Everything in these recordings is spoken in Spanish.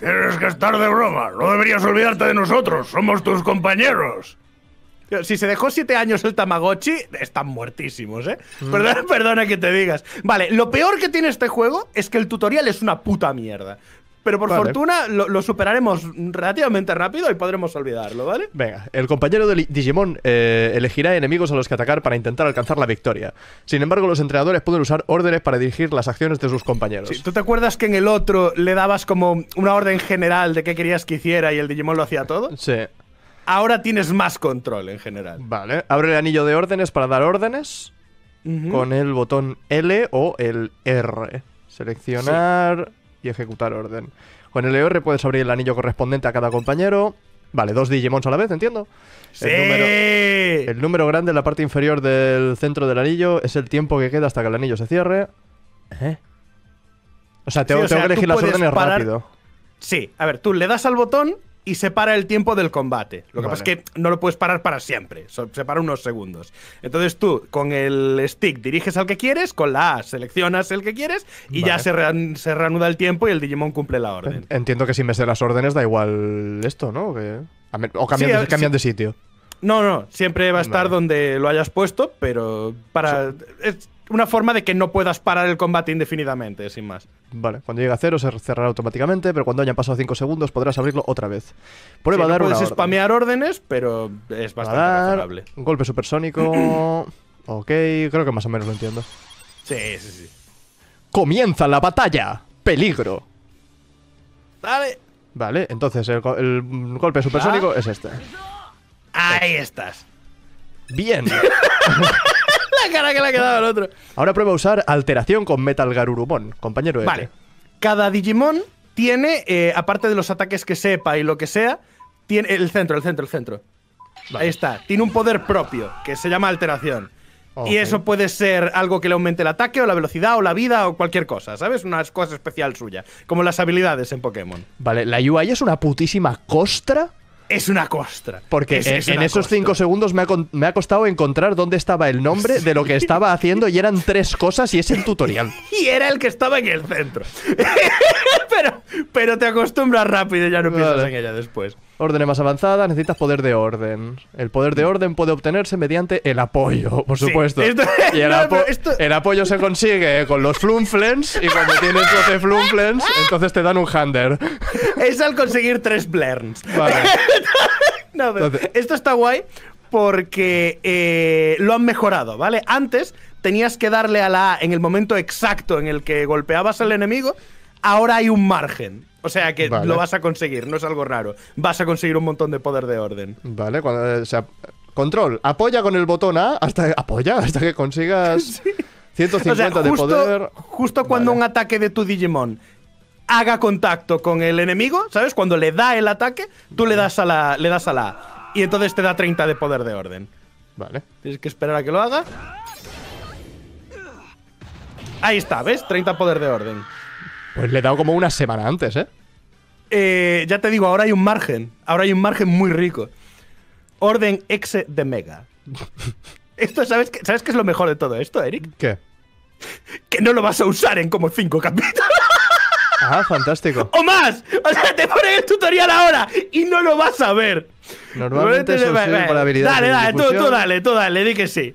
Tienes que estar de broma. No deberías olvidarte de nosotros. Somos tus compañeros. Eh, si se dejó siete años el Tamagotchi, están muertísimos, ¿eh? Mm. perdona que te digas. Vale, lo peor que tiene este juego es que el tutorial es una puta mierda. Pero por fortuna lo, superaremos relativamente rápido y podremos olvidarlo, ¿vale? Venga, el compañero de Digimon eh, elegirá enemigos a los que atacar para intentar alcanzar la victoria. Sin embargo, los entrenadores pueden usar órdenes para dirigir las acciones de sus compañeros. ¿Tú te acuerdas que en el otro le dabas como una orden general de qué querías que hiciera y el Digimon lo hacía todo? Sí. Ahora tienes más control en general. Vale, abre el anillo de órdenes para dar órdenes con el botón L o el R. Seleccionar y ejecutar orden. Con el EOR puedes abrir el anillo correspondiente a cada compañero. Vale, dos Digimons a la vez, entiendo. ¡Sí! El número, grande en la parte inferior del centro del anillo es el tiempo que queda hasta que el anillo se cierre. ¿Eh? O sea, tengo, que elegir las órdenes rápido. Sí, a ver, tú le das al botón y separa el tiempo del combate. Lo que pasa es que no lo puedes parar para siempre, separa unos segundos. Entonces tú con el stick diriges al que quieres, con la A seleccionas el que quieres y ya se, reanuda el tiempo y el Digimon cumple la orden. Entiendo que si me sé las órdenes da igual esto, ¿no? O, cambian, de, sitio. No, no, siempre va a estar donde lo hayas puesto, pero para una forma de que no puedas parar el combate indefinidamente, sin más. Vale, cuando llegue a cero se cerrará automáticamente, pero cuando hayan pasado 5 segundos podrás abrirlo otra vez. Prueba a puedes spamear órdenes, pero es bastante razonable. Un golpe supersónico. ok, creo que más o menos lo entiendo. Sí, sí, sí. ¡Comienza la batalla! ¡Peligro! Vale, entonces el, golpe supersónico ah. es este. Ahí estás. Bien. otro. Ahora prueba a usar alteración con Metal Garurumon, compañero. Vale. Cada Digimon tiene, eh, aparte de los ataques que sepa y lo que sea, tiene el centro, el centro, el centro. Ahí está. Tiene un poder propio que se llama alteración. Y eso puede ser algo que le aumente el ataque, o la velocidad, o la vida, o cualquier cosa, ¿sabes? Una cosa especial suya. Como las habilidades en Pokémon. Vale, la UI es una putísima costra es una costra. Porque en, esos cinco segundos me ha, costado encontrar dónde estaba el nombre de lo que estaba haciendo y eran tres cosas y es el tutorial. y era el que estaba en el centro. pero, pero te acostumbras rápido y ya no piensas en ella después. Órdenes más avanzadas, necesitas poder de orden. El poder de orden puede obtenerse mediante el apoyo, por supuesto. el, apoyo se consigue con los flumflens y cuando tienes 12 flumflens, entonces te dan un hander. Es al conseguir tres blerns. esto está guay porque eh, lo han mejorado, ¿vale? Antes tenías que darle a la A en el momento exacto en el que golpeabas al enemigo, ahora hay un margen. O sea que lo vas a conseguir, no es algo raro. Vas a conseguir un montón de poder de orden. Vale, cuando, eh, control, apoya con el botón A hasta apoya hasta que consigas 150 de poder. Justo cuando un ataque de tu Digimon haga contacto con el enemigo, ¿sabes? Cuando le da el ataque, tú le das a la le das a la A y entonces te da 30 de poder de orden. Vale. Tienes que esperar a que lo haga. Ahí está, ¿ves? 30 poder de orden. Pues le he dado como una semana antes, ¿eh? Eh, ya te digo, ahora hay un margen. Ahora hay un margen muy rico. Orden exe de Mega. esto, ¿sabes qué, ¿sabes es lo mejor de todo esto, Eric? ¿Qué? Que no lo vas a usar en como cinco capítulos. Ah, fantástico. ¡O más! O sea, te pones el tutorial ahora y no lo vas a ver. Normalmente, se ve por la habilidad. Dale, dale, tú, dale, tú dale, di que sí.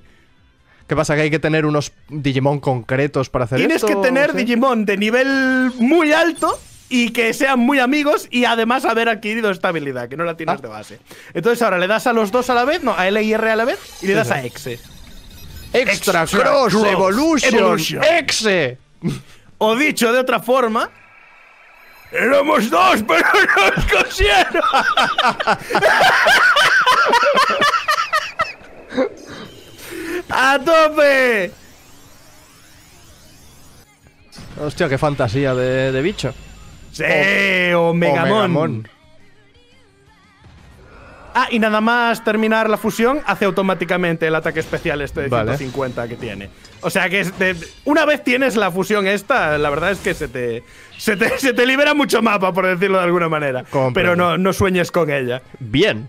¿Qué pasa? ¿Que hay que tener unos Digimon concretos para hacer Tienes esto? Tienes que tener Digimon de nivel muy alto y que sean muy amigos y además haber adquirido esta habilidad, que no la tienes ah. de base. Entonces ahora le das a los dos a la vez, no, a L y R a la vez, y le das a Exe. Extra, Cross, Evolution, Exe. O dicho de otra forma, éramos dos, pero nos cosieron. ¡A tope! Hostia, qué fantasía de, bicho. ¡Sí! O, Ah, y nada más terminar la fusión, hace automáticamente el ataque especial este de 150 que tiene. O sea que una vez tienes la fusión esta, la verdad es que se te, se te, libera mucho mapa, por decirlo de alguna manera. Pero no, no sueñes con ella. Bien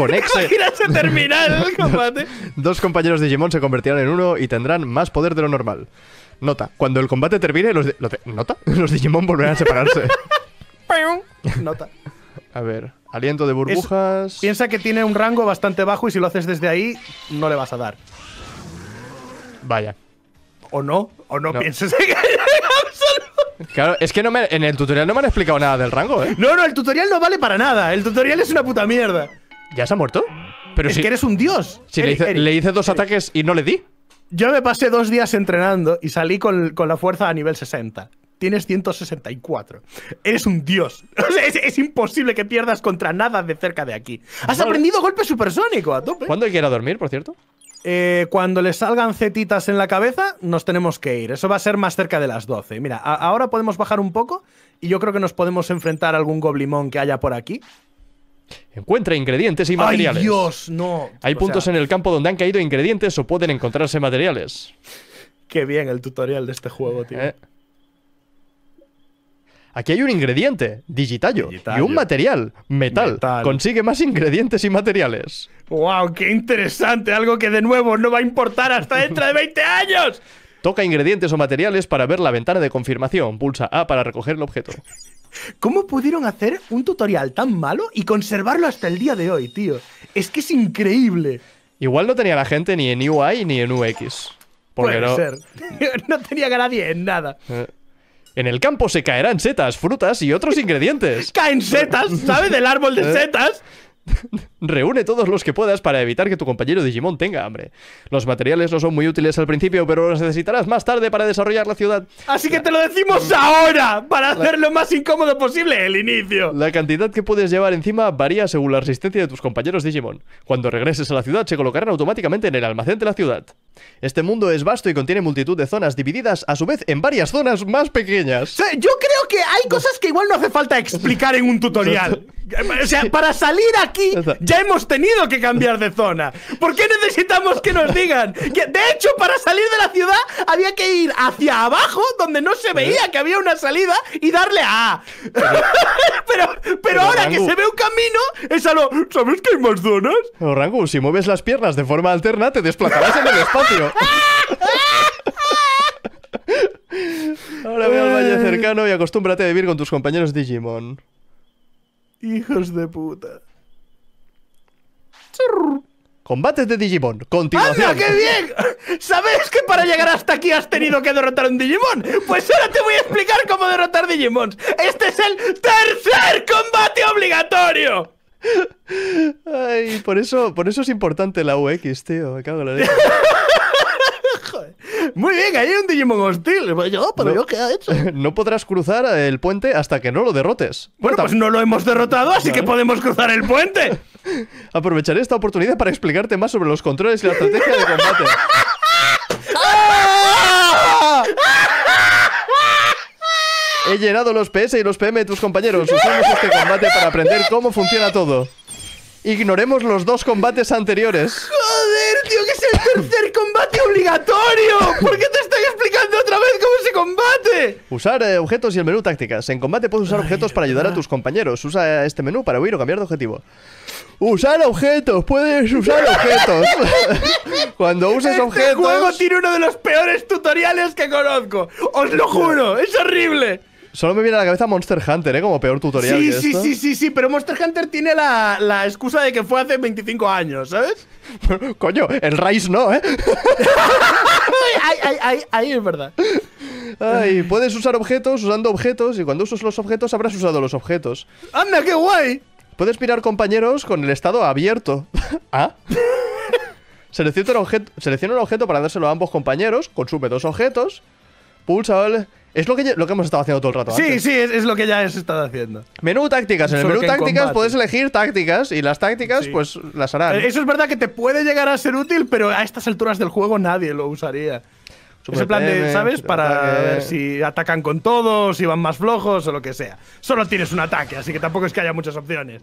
con combate? Dos compañeros Digimon se convertirán en uno y tendrán más poder de lo normal. Nota, cuando el combate termine, los, ¿nota? los Digimon volverán a separarse. Nota. A ver, aliento de burbujas. piensa que tiene un rango bastante bajo y si lo haces desde ahí, no le vas a dar. Vaya. O no, o no, pienses que Claro, es que no me, en el tutorial no me han explicado nada del rango, ¿eh? No, no, el tutorial no vale para nada. El tutorial es una puta mierda. ¿Ya se ha muerto? Pero si, que eres un dios. Si le, hice, dos ataques y no le di. Yo me pasé dos días entrenando y salí con, la fuerza a nivel 60 tienes 164. Eres un dios. es, imposible que pierdas contra nada de cerca de aquí. Has aprendido golpe supersónico a tope. ¿Cuándo quiera dormir, por cierto? Eh, cuando le salgan cetitas en la cabeza, nos tenemos que ir. Eso va a ser más cerca de las 12. Mira, ahora podemos bajar un poco y yo creo que nos podemos enfrentar a algún goblimón que haya por aquí. Encuentra ingredientes y materiales. Dios! No. Hay puntos en el campo donde han caído ingredientes o pueden encontrarse materiales. Qué bien el tutorial de este juego, tío. Eh. Aquí hay un ingrediente, digitallo, y un material, metal. Consigue más ingredientes y materiales. ¡Wow! ¡Qué interesante! Algo que de nuevo no va a importar hasta dentro de 20 años. Toca ingredientes o materiales para ver la ventana de confirmación. Pulsa A para recoger el objeto. ¿Cómo pudieron hacer un tutorial tan malo y conservarlo hasta el día de hoy, tío? Es que es increíble. Igual no tenía la gente ni en UI ni en UX. Puede no... ser. no tenía nadie en nada. Eh, en el campo se caerán setas, frutas y otros ingredientes. ¡Caen setas! ¿Sabe del árbol de eh. setas? Reúne todos los que puedas para evitar que tu compañero Digimon tenga hambre. Los materiales no son muy útiles al principio, pero los necesitarás más tarde para desarrollar la ciudad. Así que te lo decimos ahora, para hacer lo más incómodo posible el inicio. La cantidad que puedes llevar encima varía según la resistencia de tus compañeros Digimon. Cuando regreses a la ciudad, se colocarán automáticamente en el almacén de la ciudad. Este mundo es vasto y contiene multitud de zonas divididas a su vez en varias zonas más pequeñas. Yo creo que hay cosas que igual no hace falta explicar en un tutorial. O sea, para salir aquí ya hemos tenido que cambiar de zona. ¿Por qué necesitamos que nos digan? Que, de hecho, para salir de la ciudad había que ir hacia abajo, donde no se veía que había una salida, y darle a Pero, pero, ahora que se ve un camino, es algo... ¿Sabes que hay más zonas? si mueves las piernas de forma alterna, te desplazarás en el espacio. Ahora cercano y acostúmbrate a vivir con tus compañeros Digimon. Hijos de puta. Combates de Digimon, continuación. ¡Anda, qué bien! ¿Sabes que para llegar hasta aquí has tenido que derrotar un Digimon? Pues ahora te voy a explicar cómo derrotar Digimons. Este es el tercer combate obligatorio. Ay, por eso, por eso es importante la UX, tío. Me cago en la Muy bien, ahí hay un Digimon hostil. Pues pero no, yo, ¿qué ha hecho? No podrás cruzar el puente hasta que no lo derrotes. Bueno, pues no lo hemos derrotado, así que podemos cruzar el puente. Aprovecharé esta oportunidad para explicarte más sobre los controles y la estrategia de combate. He llenado los PS y los PM de tus compañeros. Usamos este combate para aprender cómo funciona todo. Ignoremos los dos combates anteriores. ¡Tercer combate obligatorio. ¿Por qué te estoy explicando otra vez cómo se combate? Usar eh, objetos y el menú tácticas. En combate puedes usar objetos para ayudar a tus compañeros. Usa este menú para huir o cambiar de objetivo. Usar objetos, puedes usar objetos. Cuando usas este objetos. Este juego tiene uno de los peores tutoriales que conozco. Os lo juro, es horrible. Solo me viene a la cabeza Monster Hunter, ¿eh? Como peor tutorial. Sí, sí, sí, sí, sí, pero Monster Hunter tiene la, excusa de que fue hace 25 años, ¿sabes? Coño, el Rise no, ¿eh? ahí, es verdad. Ay, puedes usar objetos usando objetos y cuando usas los objetos habrás usado los objetos. ¡Anda, qué guay! Puedes mirar compañeros con el estado abierto. ¿Ah? Selecciona selecciona un objeto para dárselo a ambos compañeros, consume dos objetos Pulsa Es lo que, lo que hemos estado haciendo todo el rato. Sí, sí, es, lo que ya has estado haciendo. Menú tácticas. En el menú tácticas puedes elegir tácticas y las tácticas, pues las harán. Eh, eso es verdad que te puede llegar a ser útil, pero a estas alturas del juego nadie lo usaría. plan de, ¿sabes? Para si atacan con todos, si van más flojos o lo que sea. Solo tienes un ataque, así que tampoco es que haya muchas opciones.